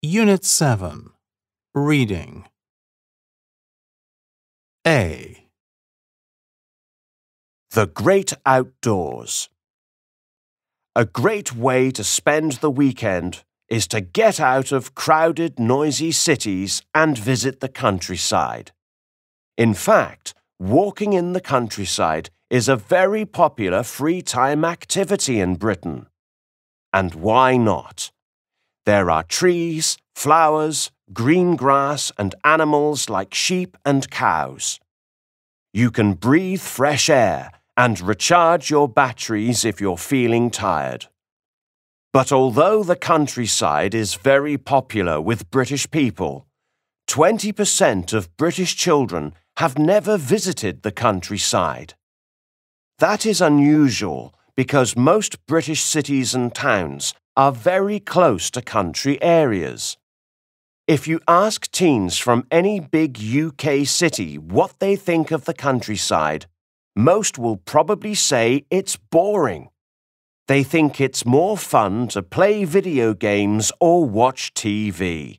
Unit 7 Reading A The Great Outdoors A great way to spend the weekend is to get out of crowded, noisy cities and visit the countryside. In fact, walking in the countryside is a very popular free time activity in Britain. And why not? There are trees, flowers, green grass, and animals like sheep and cows. You can breathe fresh air and recharge your batteries if you're feeling tired. But although the countryside is very popular with British people, 20% of British children have never visited the countryside. That is unusual because most British cities and towns are very close to country areas. If you ask teens from any big UK city what they think of the countryside, most will probably say it's boring. They think it's more fun to play video games or watch TV.